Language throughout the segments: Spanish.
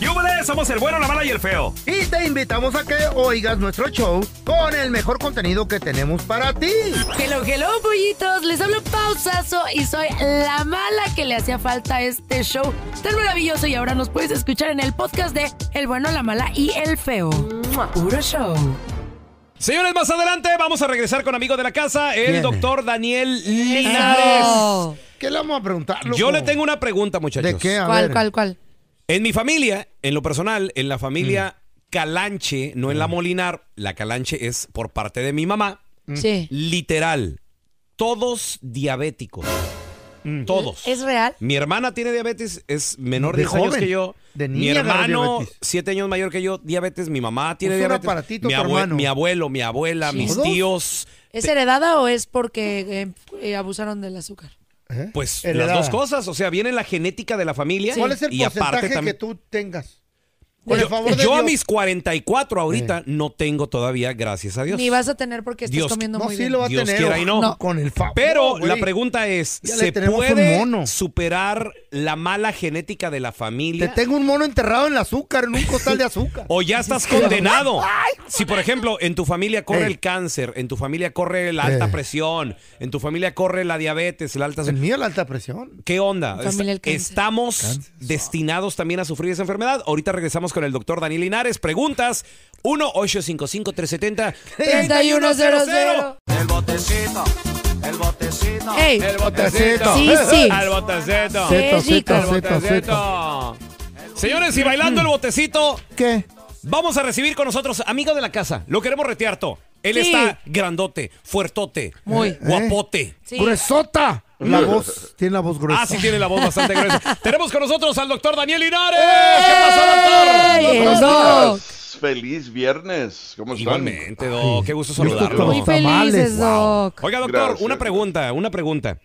¡Yúbele! Somos el bueno, la mala y el feo. Y te invitamos a que oigas nuestro show con el mejor contenido que tenemos para ti. Hello, hello, pollitos. Les hablo pausazo y soy la mala que le hacía falta este show tan maravilloso. Y ahora nos puedes escuchar en el podcast de El bueno, la mala y el feo. Puro show. Señores, más adelante vamos a regresar con amigo de la casa, el doctor Daniel Linares. ¿Qué le vamos a preguntar? Yo le tengo una pregunta, muchachos. ¿De qué? ¿Cuál, cuál, cuál? En mi familia, en lo personal, en la familia mm. Calanche, no en la mm. Molinar, la Calanche es por parte de mi mamá. Mm. Sí. Literal, todos diabéticos. Todos. ¿Es real? Mi hermana tiene diabetes, es menor de, 10 años que yo. De mi hermano, siete años mayor que yo, diabetes. Mi mamá tiene pues diabetes. mi, abuelo, mi abuela, mis tíos. ¿Es heredada o es porque eh, eh, abusaron del azúcar? Pues las dos cosas, o sea, viene la genética de la familia. y el y aparte, que tú tengas? yo, a mis 44 ahorita no tengo todavía, gracias a Dios. Ni vas a tener porque estás comiendo muy sí quiera y no. Pero la pregunta es, ¿se puede superar la mala genética de la familia? Te tengo un mono enterrado en el azúcar, en un costal de azúcar. ¿O ya estás condenado? Si, por ejemplo, en tu familia corre el cáncer, en tu familia corre la alta presión, en tu familia corre la diabetes, la alta... la alta presión. ¿Qué onda? ¿Estamos destinados también a sufrir esa enfermedad? Ahorita regresamos con con el doctor Daniel Linares. Preguntas 1-855-370-3100. El botecito. El botecito. El botecito. Sí, sí. Al botecito. Sí, sí botecito Señores, y bailando el botecito. ¿Qué? Vamos a recibir con nosotros Amigo de la casa. Lo queremos retearto. Él está grandote, fuertote, muy guapote, sí. ¿Eh? gruesota. La voz, tiene la voz gruesa. Ah, sí, tiene la voz bastante gruesa. Tenemos con nosotros al doctor Daniel Linares. ¡Eh! ¿Qué pasa, doctor? Feliz viernes. ¿Cómo están? Igualmente, Doc. Qué gusto saludarlo. Muy felices, Doc. Oiga, doctor, una pregunta, una pregunta.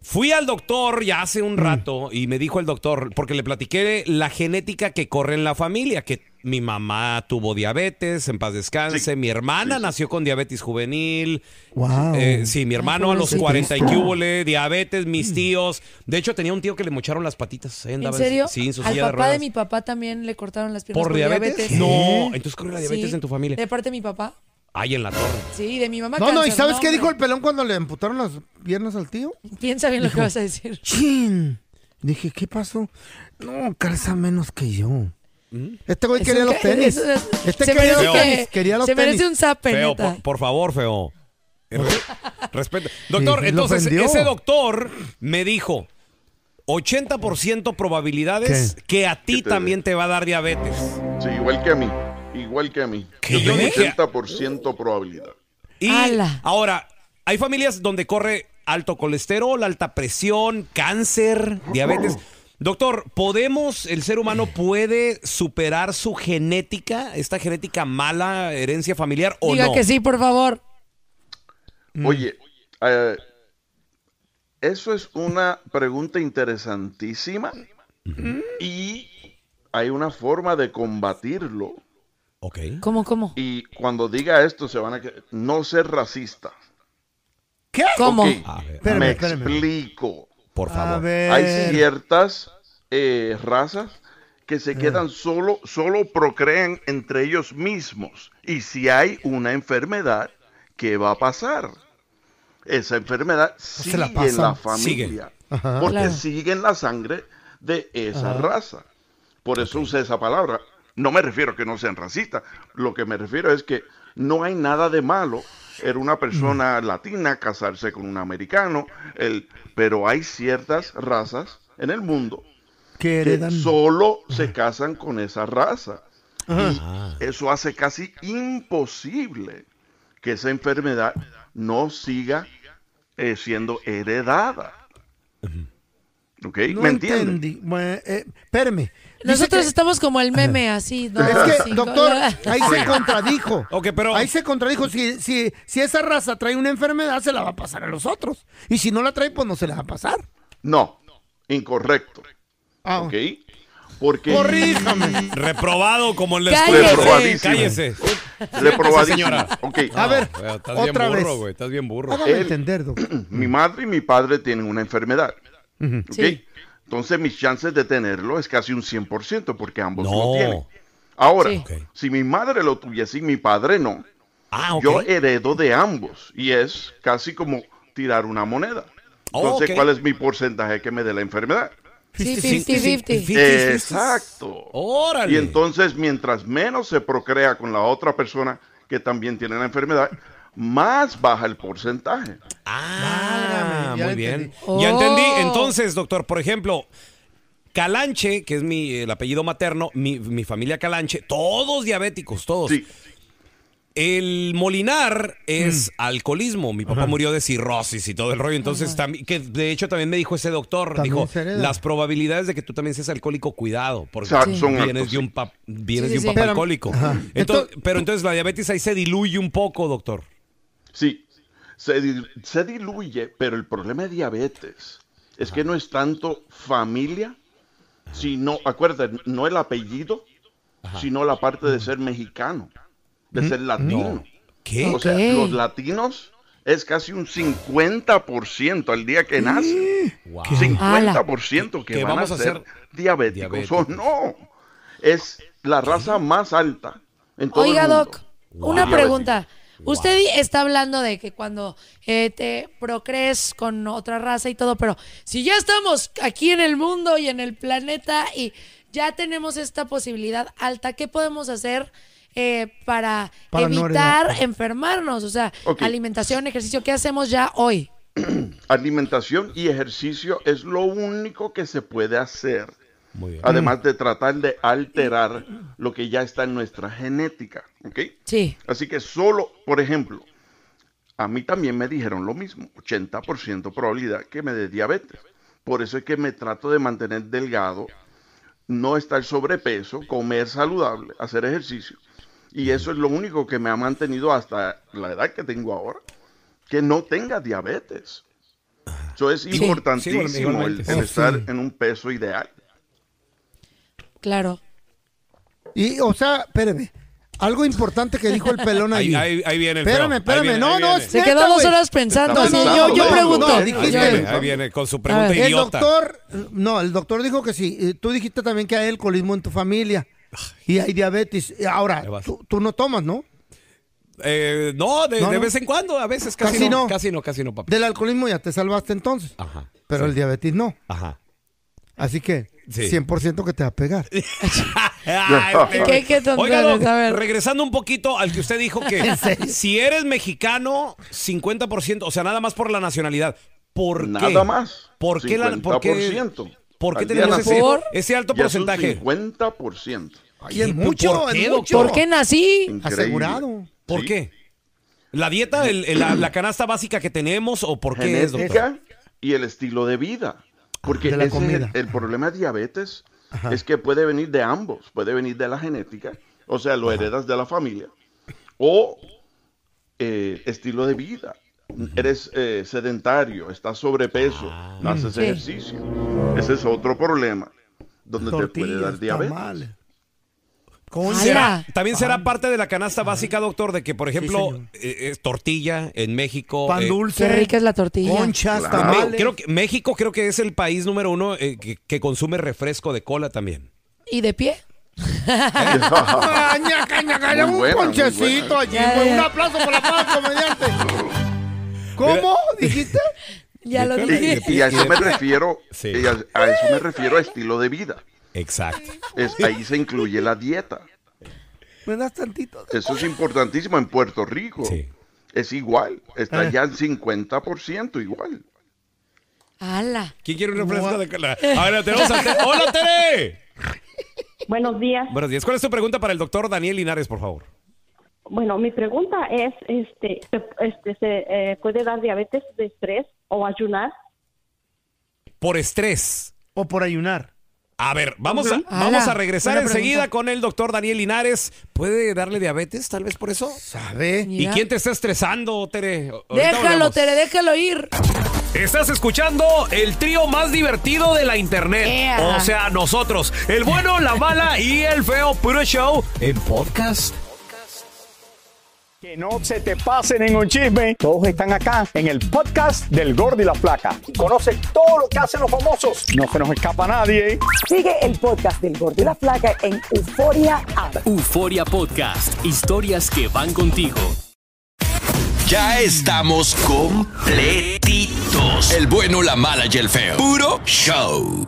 Fui al doctor ya hace un mm. rato y me dijo el doctor, porque le platiqué la genética que corre en la familia, que mi mamá tuvo diabetes, en paz descanse, mi hermana nació con diabetes juvenil, wow. Eh, sí, mi hermano ah, a los 40 y diabetes, mis tíos, de hecho tenía un tío que le mocharon las patitas, ¿eh? ¿En serio? Sí, Al papá de, mi papá también le cortaron las piernas por, diabetes. No, entonces corre la diabetes en tu familia. De parte de mi papá. Ahí en la torre. Sí, de mi mamá. No, no, ¿y sabes qué dijo el pelón cuando le amputaron las piernas al tío? Piensa bien lo que vas a decir. ¡Chin! Dije, ¿qué pasó? No, calza menos que yo. Este güey quería los tenis. este quería, los tenis, se merece un zapper. Feo, por, favor, feo. Respeto. Doctor, entonces, ese doctor me dijo 80% probabilidades que a ti también te va a dar diabetes. Sí, igual que a mí. Igual que a mí. Yo tengo 80% probabilidad. Y ahora, hay familias donde corre alto colesterol, alta presión, cáncer, diabetes. Doctor, ¿podemos, el ser humano puede superar su genética, esta genética mala, herencia familiar o Diga que sí, por favor. Mm. Oye, eh, eso es una pregunta interesantísima y hay una forma de combatirlo. Ok. ¿Cómo, cómo? Y cuando diga esto se van a... No ser racista. ¿Qué? ¿Cómo? Permítame, me explico. Por favor. Hay ciertas eh, razas que se eh. quedan solo, solo procrean entre ellos mismos. Y si hay una enfermedad, ¿qué va a pasar? Esa enfermedad sigue en la familia, porque sigue en la sangre de esa raza. Por eso usé esa palabra. No me refiero a que no sean racistas, lo que me refiero es que no hay nada de malo era una persona latina, casarse con un americano, el, pero hay ciertas razas en el mundo que, heredan? solo se casan con esa raza. Y ah. eso hace casi imposible que esa enfermedad no siga eh, siendo heredada. ¿Me entiendes? Eh, espérame, nosotros estamos como el meme así, ¿no? Es que, doctor, ahí se contradijo. pero... Ahí se contradijo. Si, si, si esa raza trae una enfermedad, se la va a pasar a los otros. Y si no la trae, pues no se la va a pasar. No, incorrecto. Ah. ¿Ok? Porque... Corríjame. Reprobado como el escuela. Cállese. Cállese. Reprobadísimo. Señora. Ok. A ver, estás otra bien burro, güey. Estás bien burro. Él, entender, doctor. Mi madre y mi padre tienen una enfermedad. ¿Ok? Sí. Entonces mis chances de tenerlo es casi un 100% porque ambos lo tienen. Ahora, si mi madre lo tuviese y mi padre no, ah, yo heredo de ambos y es casi como tirar una moneda. Oh, entonces, ¿cuál es mi porcentaje que me dé la enfermedad? 50-50. Exacto. Y entonces, mientras menos se procrea con la otra persona que también tiene la enfermedad, más baja el porcentaje. Ah, muy bien. Ya oh. entendí. Entonces, doctor, por ejemplo, Calanche, que es mi, el apellido materno, mi, familia Calanche, todos diabéticos, todos. El Molinar es mm. alcoholismo. Mi papá murió de cirrosis y todo el rollo. Entonces, que de hecho también me dijo ese doctor, dijo, las probabilidades de que tú también seas alcohólico, cuidado, porque vienes de un, papá alcohólico. pero entonces la diabetes ahí se diluye un poco, doctor. Sí, se, diluye, pero el problema de diabetes es que no es tanto familia, sino, acuérdate, no el apellido, sino la parte de ser mexicano, de ser latino. ¿Qué? O sea, los latinos es casi un 50% al día que nace. 50% que ah, van a ser diabéticos. O no. Es la raza más alta. En Doc, una pregunta. Usted está hablando de que cuando eh, te procrees con otra raza y todo, pero si ya estamos aquí en el mundo y en el planeta y ya tenemos esta posibilidad alta, ¿qué podemos hacer? Eh, para, evitar enfermarnos, o sea, alimentación, ejercicio, ¿qué hacemos ya hoy? alimentación y ejercicio es lo único que se puede hacer además de tratar de alterar mm. lo que ya está en nuestra genética. ¿Ok? Sí. Así que solo, por ejemplo, a mí también me dijeron lo mismo, 80% probabilidad que me dé diabetes. Por eso es que me trato de mantener delgado, no estar sobrepeso, comer saludable, hacer ejercicio. Y eso es lo único que me ha mantenido hasta la edad que tengo ahora, que no tenga diabetes. Eso es importantísimo el, estar en un peso ideal. Claro. Y, o sea, espérame. Algo importante que dijo el pelón ahí. Ahí, viene el Espérame, espérame. no, no, Se quedó dos horas pensando. yo, pregunto. ahí, viene, con su pregunta idiota. El doctor, no, el doctor dijo que sí. Tú dijiste también que hay alcoholismo en tu familia. Y hay diabetes. Ahora, tú, no tomas, ¿no? Eh, no, de, vez en cuando, a veces casi, no, Casi no, casi no, Del alcoholismo ya te salvaste entonces. Ajá. Pero el diabetes no. Ajá. Así que. 100% que te va a pegar. regresando un poquito al que usted dijo que si eres mexicano, 50%, o sea, nada más por la nacionalidad. ¿Por nada más. ¿Por qué, por qué, por qué tenemos ese, alto porcentaje? 50%. Y el mucho, ¿por qué, ¿Por qué nací? Asegurado. ¿Por qué? ¿La dieta, la, canasta básica que tenemos o por qué es, y el estilo de vida. Porque el, problema de diabetes es que puede venir de ambos, puede venir de la genética, o sea, lo heredas de la familia, o eh, estilo de vida. Eres eh, sedentario, estás sobrepeso, no ah. haces ejercicio. Ese es otro problema donde te puede dar diabetes también será parte de la canasta básica, doctor, de que, por ejemplo, eh, es tortilla en México. Pan eh, dulce. Qué rica es la tortilla. Conchas, Creo que México creo que es el país número uno eh, que, consume refresco de cola también. ¿Y de pie? Ah, un allí. Pues, un aplauso para la ¿Cómo dijiste? Ya lo dije. Y, a eso me refiero, a eso me refiero a estilo de vida. Exacto. ahí se incluye la dieta. ¿Me das Eso es importantísimo en Puerto Rico. Es igual, está ah. ya en 50% igual. ¡Hala! ¿Quién quiere una refresco? de ¡Hola, Tere! Buenos días. Buenos días. ¿Cuál es tu pregunta para el doctor Daniel Linares, por favor? Bueno, mi pregunta es, este, este ¿se eh, puede dar diabetes de estrés o ayunar? Por estrés. O por ayunar. A ver, vamos, a, vamos a regresar enseguida con el doctor Daniel Linares. ¿Puede darle diabetes tal vez por eso? ¿Sabe? ¿Y quién te está estresando, Tere? déjalo, Tere, déjalo ir. Estás escuchando el trío más divertido de la internet. O sea, nosotros, el bueno, la mala y el feo puro show en podcast que no se te pase ningún chisme. Todos están acá en el podcast del Gordi y la Flaca. conoce todo lo que hacen los famosos. No se nos escapa nadie. Sigue el podcast del Gordi y la Flaca en Euforia App. Euforia Podcast. Historias que van contigo. Ya estamos completitos. El bueno, la mala y el feo. Puro show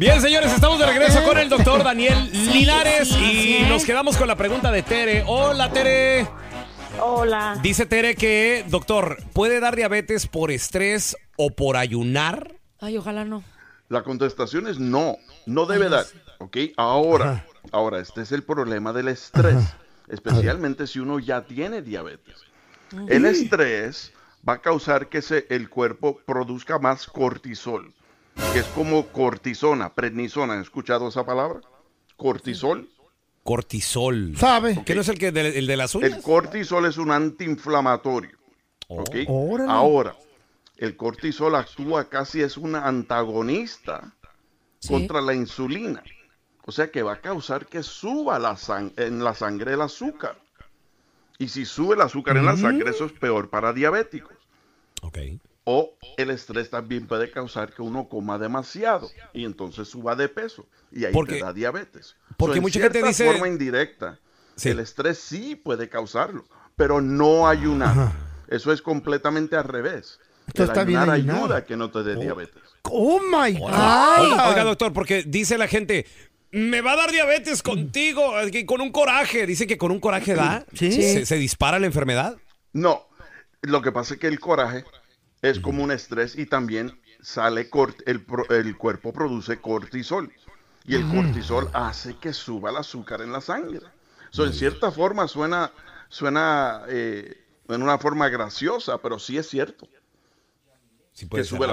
Bien, señores, estamos de regreso con el doctor Daniel Linares y nos quedamos con la pregunta de Tere. Hola, Tere. Hola. Dice Tere que, doctor, ¿puede dar diabetes por estrés o por ayunar? Ay, ojalá no. La contestación es no, no debe dar. ¿Ok? Ahora, ahora, este es el problema del estrés, especialmente si uno ya tiene diabetes. El estrés va a causar que se, el cuerpo produzca más cortisol que es como cortisona, prednisona. ¿Han escuchado esa palabra? Cortisol. Cortisol. ¿Sabe? ¿Que no es el, que de, el de El cortisol es un antiinflamatorio. Oh. okay. Ahora, el cortisol actúa casi es un antagonista contra la insulina. O sea que va a causar que suba la en la sangre el azúcar. Y si sube el azúcar en la sangre, mm. eso es peor para diabéticos. Okay. O el estrés también puede causar que uno coma demasiado y entonces suba de peso y ahí porque, te da diabetes. Porque mucha gente dice. De forma indirecta, el estrés sí puede causarlo, pero no ayunar. Eso es completamente al revés. ayuda que no te dé diabetes. Oh, oh my God. Oiga, doctor, porque dice la gente, me va a dar diabetes mm. contigo, eh, con un coraje. Dice que con un coraje da. ¿Se, dispara la enfermedad? No. Lo que pasa es que el coraje es como un estrés y también sale cort el, cuerpo produce cortisol y el cortisol hace que suba el azúcar en la sangre. So, en cierta forma suena, suena eh, en una forma graciosa, pero sí es cierto que sube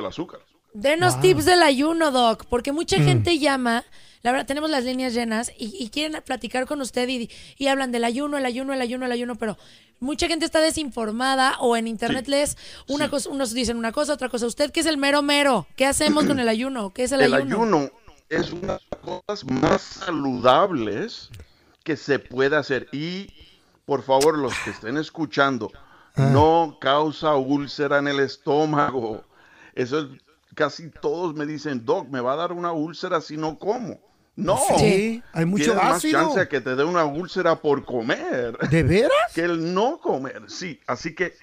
el azúcar. Denos tips del ayuno, Doc, porque mucha mm. gente llama, la verdad, tenemos las líneas llenas y, quieren platicar con usted y, hablan del ayuno, el ayuno, el ayuno, el ayuno, pero mucha gente está desinformada o en internet les una cosa, unos dicen una cosa, otra cosa. Usted, ¿qué es el mero mero? ¿Qué hacemos con el ayuno? ¿Qué es el, ayuno? El ayuno es una de las cosas más saludables que se puede hacer y, por favor, los que estén escuchando, ah. no causa úlcera en el estómago. Eso es casi todos me dicen, Doc, me va a dar una úlcera si no como. No, sí, hay mucho más chance que te dé una úlcera por comer. ¿De veras? Que el no comer, sí. Así que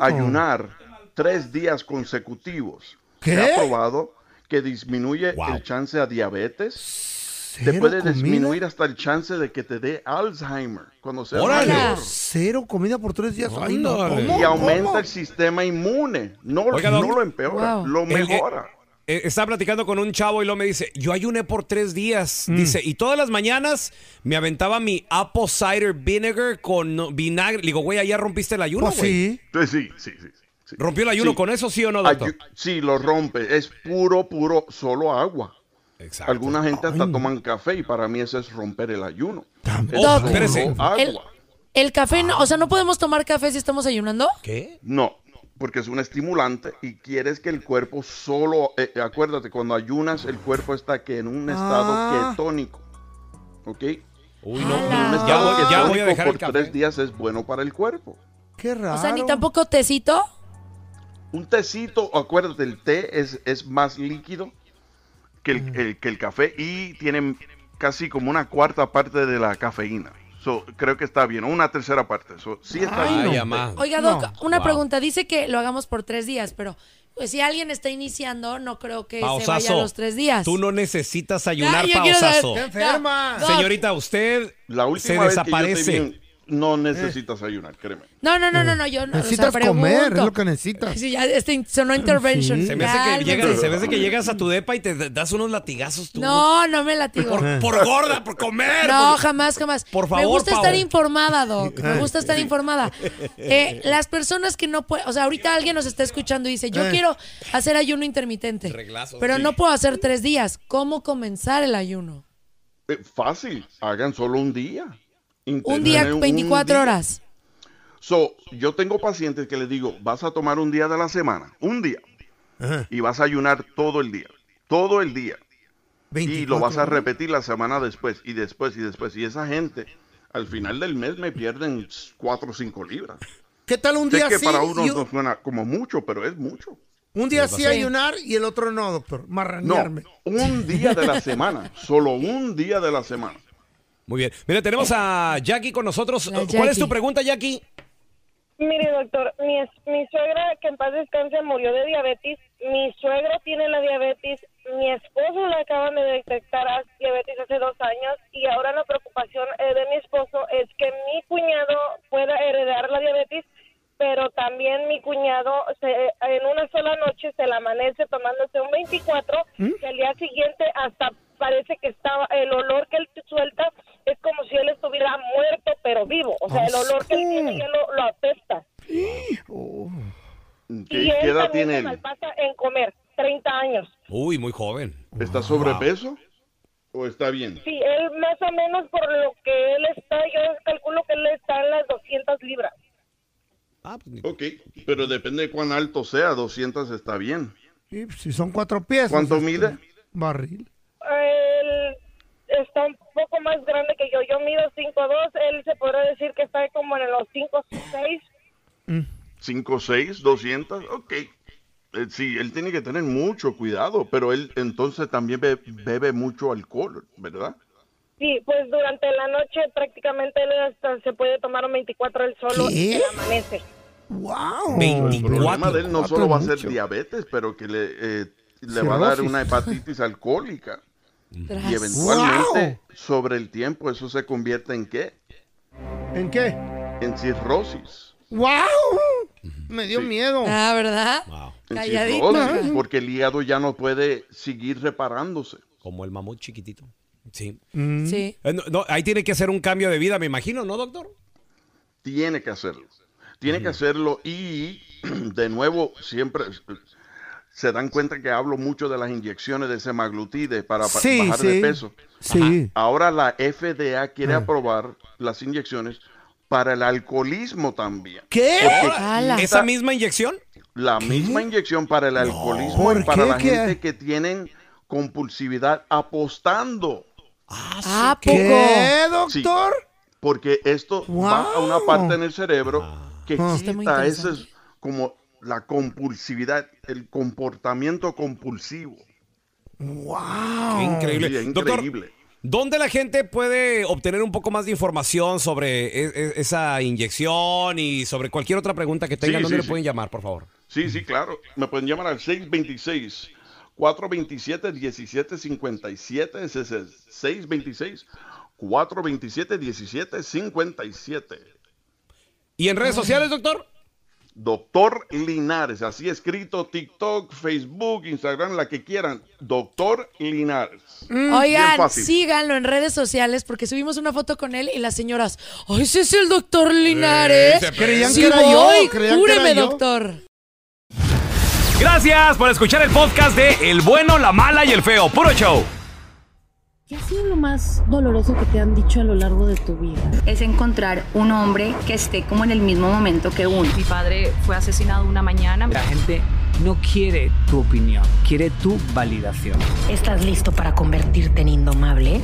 ayunar tres días consecutivos. ¿Qué? Se ha probado que disminuye el chance a diabetes te puede disminuir hasta el chance de que te dé Alzheimer. se Cero comida por tres días. y aumenta el sistema inmune. No, lo empeora, lo eh, mejora. Eh, estaba platicando con un chavo y lo me dice, yo ayuné por tres días. Mm. Dice, y todas las mañanas me aventaba mi apple cider vinegar con vinagre. Le digo, güey, ya rompiste el ayuno, pues eh, sí. sí, sí, ¿Rompió el ayuno con eso, sí o no, doctor? sí, lo rompe. Es puro, puro, solo agua. Alguna gente hasta toman café y para mí eso es romper el ayuno. agua. El, café, o sea, no podemos tomar café si estamos ayunando. ¿Qué? No, porque es un estimulante y quieres que el cuerpo solo, eh, eh, acuérdate, cuando ayunas el cuerpo está que en un estado ah. ketónico, ¿ok? Uy, no, un estado ya, por tres días es bueno para el cuerpo. Qué raro. O sea, ni tampoco tecito. Un tecito, acuérdate, el té es, es más líquido que el, que el café y tienen casi como una cuarta parte de la cafeína. So, creo que está bien, una tercera parte. sí está bien. Oiga, Doc, una pregunta. Dice que lo hagamos por tres días, pero pues si alguien está iniciando, no creo que se vaya los tres días. Tú no necesitas ayunar, pausazo. Señorita, usted la última se desaparece no necesitas ayunar, créeme. No, no, no, no, no yo no. Necesitas comer, es lo que necesitas. Sí, ya este, intervention. Se, me hace que llegas, se que llegas a tu depa y te das unos latigazos tú. No, no me latigo. Por, por gorda, por comer. No, jamás, jamás. Por favor, Me gusta estar informada, Doc. Me gusta estar informada. Eh, las personas que no pueden, o sea, ahorita alguien nos está escuchando y dice, yo eh. quiero hacer ayuno intermitente. pero no puedo hacer tres días. ¿Cómo comenzar el ayuno? Eh, fácil, hagan solo un día un día, 24 horas. So, yo tengo pacientes que les digo, vas a tomar un día de la semana, un día, y vas a ayunar todo el día, todo el día. Y lo vas a repetir la semana después, y después, y después. Y esa gente, al final del mes, me pierden 4 o 5 libras. ¿Qué tal un día que para uno no suena como mucho, pero es mucho. Un día sí ayunar y el otro no, doctor. Marranearme. No, un día de la semana, solo un día de la semana. Muy bien. Mira, tenemos a Jackie con nosotros. ¿Cuál es tu pregunta, Jackie? Mire, doctor, mi, mi suegra, que en paz descanse, murió de diabetes. Mi suegra tiene la diabetes. Mi esposo le acaba de detectar diabetes hace dos años. Y ahora la preocupación eh, de mi esposo es que mi cuñado pueda heredar la diabetes, pero también mi cuñado en una sola noche se la amanece tomándose un 24 el ¿Mm? día siguiente hasta parece que estaba, el olor que él suelta es como si él estuviera muerto pero vivo. O sea, el olor que él tiene ya lo, lo apesta. Oh. y ¿qué edad tiene él? pasa en comer, 30 años. Uy, muy joven. ¿Está sobrepeso? ¿O está bien? Sí, él más o menos por lo que él está, yo calculo que él está en las 200 libras. Ah, pues ok, pero depende de cuán alto sea, 200 está bien. Sí, si son cuatro pies. ¿Cuánto pues, mide? Este, barril él está un poco más grande que yo. Yo mido 5'2, él se podrá decir que está como en los 5'6. 5'6, 200, ok. Eh, sí, él tiene que tener mucho cuidado, pero él entonces también bebe, mucho alcohol, ¿verdad? Sí, pues durante la noche prácticamente él hasta se puede tomar un 24 él solo y amanece. ¡Wow! El problema de él no solo va a ser diabetes, pero que le, eh, le va a dar una hepatitis alcohólica. Y eventualmente, sobre el tiempo, eso se convierte en qué? ¿En qué? En cirrosis. ¡Wow! Me dio miedo. Ah, ¿verdad? Calladito. porque el hígado ya no puede seguir reparándose. Como el mamut chiquitito. Sí. Mm. sí. Eh, ahí tiene que hacer un cambio de vida, me imagino, ¿no, doctor? Tiene que hacerlo. Tiene que hacerlo y, de nuevo, siempre se dan cuenta que hablo mucho de las inyecciones de semaglutide para bajar de peso. Sí. Ahora la FDA quiere ah. aprobar las inyecciones para el alcoholismo también. ¿Qué? ¿Esa misma inyección? La misma inyección para el alcoholismo y para la gente que tienen compulsividad apostando. Ah, ¿Qué, doctor? porque esto va a una parte en el cerebro ah. que quita ese como la compulsividad, el comportamiento compulsivo. ¡Wow! increíble. increíble. ¿Dónde la gente puede obtener un poco más de información sobre e, e, esa inyección y sobre cualquier otra pregunta que tengan? ¿Dónde le pueden llamar, por favor? Sí, sí, claro. Me pueden llamar al 626 427 1757 626 427 1757. ¿Y en redes sociales, doctor? Doctor Linares, así escrito TikTok, Facebook, Instagram, la que quieran. Doctor Linares. Mm, oigan, síganlo en redes sociales porque subimos una foto con él y las señoras, ¡ay, ese es el doctor Linares! creían que era cúreme, doctor. Gracias por escuchar el podcast de El bueno, la mala y el feo. Puro show. ¿Qué ha sido lo más doloroso que te han dicho a lo largo de tu vida? Es encontrar un hombre que esté como en el mismo momento que uno. Mi padre fue asesinado una mañana. La gente no quiere tu opinión, quiere tu validación. ¿Estás listo para convertirte en indomable?